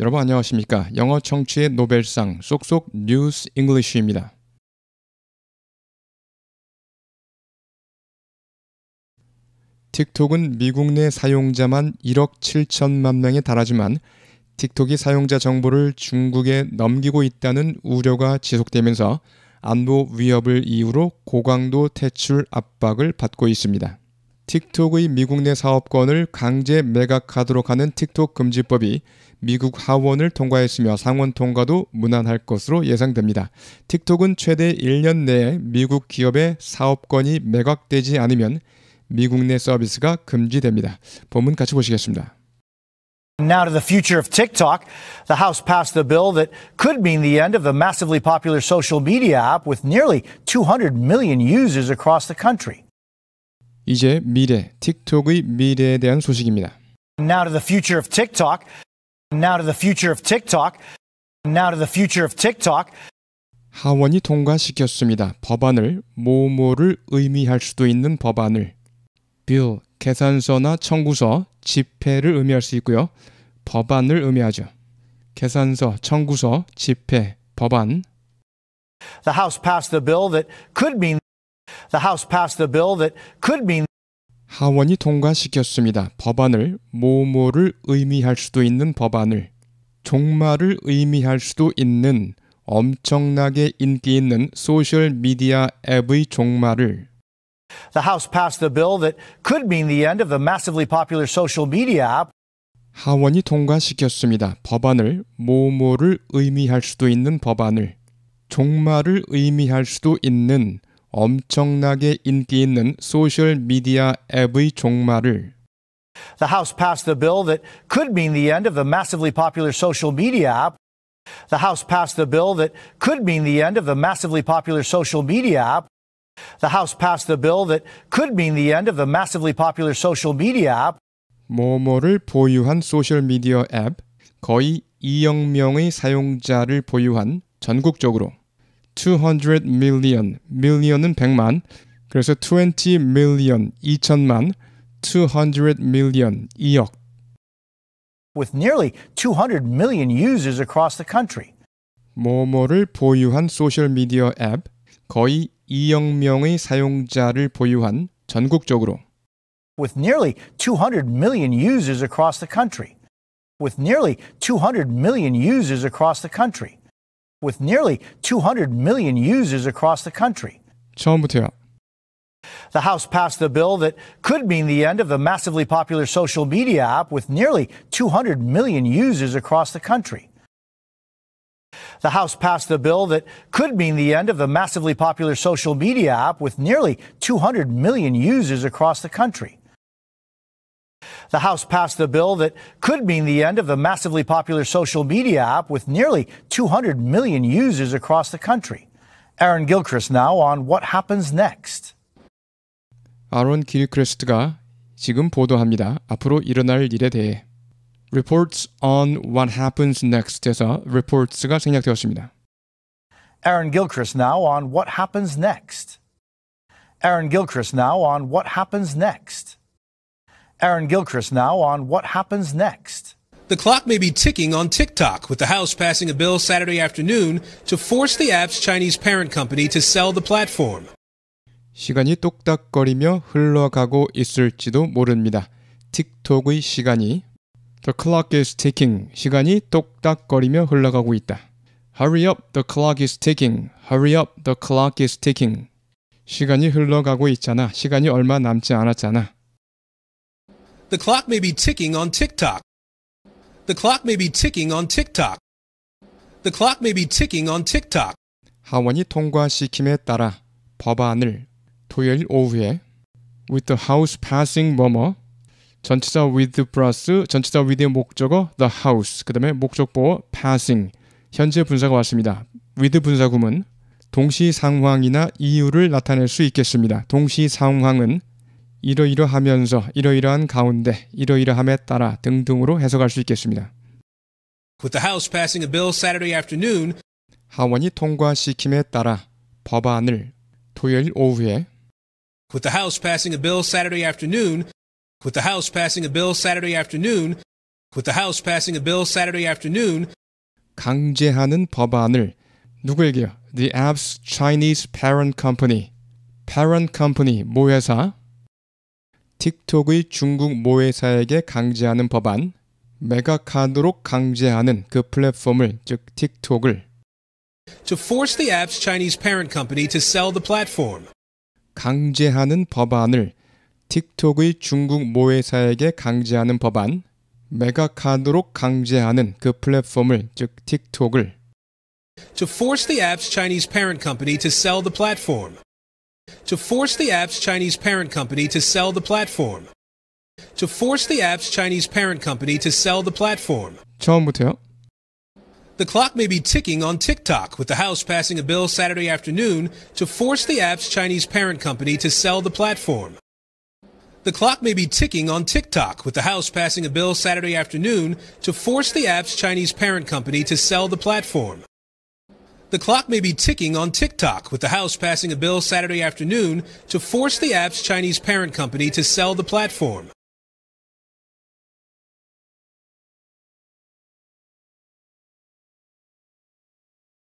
여러분 안녕하십니까? 영어 청취의 노벨상 쏙쏙 뉴스 잉글리쉬입니다. 틱톡은 미국 내 사용자만 1억 7천만 명에 달하지만 틱톡이 사용자 정보를 중국에 넘기고 있다는 우려가 지속되면서 안보 위협을 이유로 고강도 퇴출 압박을 받고 있습니다. 틱톡의 미국 내 사업권을 강제 매각하도록 하는 틱톡 금지법이 미국 하원을 통과했으며 상원 통과도 무난할 것으로 예상됩니다. 틱톡은 최대 1년 내에 미국 기업의 사업권이 매각되지 않으면 미국 내 서비스가 금지됩니다. 본문 같이 보시겠습니다. Now to the future of TikTok. The House passed a bill that could mean the end of the massively popular social media app with nearly 200 million users across the country. 이제 미래, 틱톡의 미래에 대한 소식입니다. Now to the future of TikTok. Now to the future of TikTok. Now to the future of TikTok. 하원이 통과시켰습니다. 법안을 모모를 의미할 수도 있는 법안을 빌, 계산서나 청구서, 지폐를 의미할 수 있고요. 법안을 의미하죠. 계산서, 청구서, 지폐, 법안. The House passed a bill that could mean The House passed a bill that could mean 하원이 통과시켰습니다. 법안을 모모를 의미할 수도 있는 법안을 종말을 의미할 수도 있는 엄청나게 인기 있는 소셜 미디어 앱의 종말을 The House passed a bill that could mean the end of the massively popular social media app. 하원이 통과시켰습니다. 법안을 모모를 의미할 수도 있는 법안을 종말을 의미할 수도 있는 엄청나게 인기 있는 소셜 미디어 앱의 종말을 The House passed a bill that could mean the end of the massively popular social media app. The House passed a bill that could mean the end of the massively popular social media app. The House passed a bill that could mean the end of the massively popular social media app. 모모를 보유한 소셜 미디어 앱 거의 2억 명의 사용자를 보유한 전국적으로 200 million, million은 100만. 그래서 20 million, 2천만. 200 million, 2억. With nearly 200 million users across the country. 뭐뭐를 보유한 앱 거의 2억 명의 사용자를 보유한 전국적으로 With nearly 200 million users across the country. With nearly 200 million users across the country with nearly 200 million users across the country. 처음부터요. The House passed the bill that could mean the end of the massively popular social media app with nearly 200 million users across the country. The House passed the bill that could mean the end of the massively popular social media app with nearly 200 million users across the country. The House passed a bill that could mean the end of the massively popular social media app with nearly 200 million users across the country. Aaron Gilchrist now on what happens next. 아론 길크레스트가 지금 보도합니다. 앞으로 일어날 일에 대해 Reports on what happens next에서 reports가 생략되었습니다. Aaron Gilchrist now on what happens next. Aaron Gilchrist now on what happens next. Aaron Gilchrist now on what happens next. The clock may be ticking on TikTok, with the House passing a bill Saturday afternoon to force the app's Chinese parent company to sell the platform. 시간이 똑딱거리며 흘러가고 있을지도 모릅니다. 틱톡의 시간이 The clock is ticking. 시간이 똑딱거리며 흘러가고 있다. Hurry up, the clock is ticking. Hurry up, the clock is ticking. 시간이 흘러가고 있잖아. 시간이 얼마 남지 않았잖아. The clock may be ticking on TikTok. The clock may be ticking on TikTok. The clock may be ticking on TikTok. 하원이 통과시킴에 따라 법안을 토요일 오후에 with the house passing 뭐뭐 전치사 with 플러스 전치사 with의 목적어 the house 그 다음에 목적보어 passing 현재 분사가 왔습니다. with 분사구문 동시 상황이나 이유를 나타낼 수 있겠습니다. 동시 상황은 이러이러하면서 이러이러한 가운데 이러이러함에 따라 등등으로 해석할 수 있겠습니다. With the House passing a bill Saturday afternoon, 하원이 통과시킴에 따라 법안을 토요일 오후에 With the House passing a bill Saturday afternoon, with the House passing a bill Saturday afternoon, with the House passing a bill Saturday afternoon 강제하는 법안을 누구에게요? The Abs Chinese Parent Company, Parent Company 모회사 틱톡의 중국 모회사에게 강제하는 법안, 매각하도록 강제하는 그 플랫폼을 즉 틱톡을 to force the app's Chinese parent company to sell the platform. 강제하는 법안을 틱톡의 중국 모회사에게 강제하는 법안, 매각하도록 강제하는 그 플랫폼을 즉 틱톡을 to force the app's Chinese parent company to sell the platform. to force the app's Chinese parent company to sell the platform. To force the app's Chinese parent company to sell the platform. 처음부터요? The clock may be ticking on TikTok, with the House passing a bill Saturday afternoon to force the app's Chinese parent company to sell the platform. The clock may be ticking on TikTok, with the House passing a bill Saturday afternoon to force the app's Chinese parent company to sell the platform. The clock may be ticking on TikTok, with the House passing a bill Saturday afternoon to force the app's Chinese parent company to sell the platform.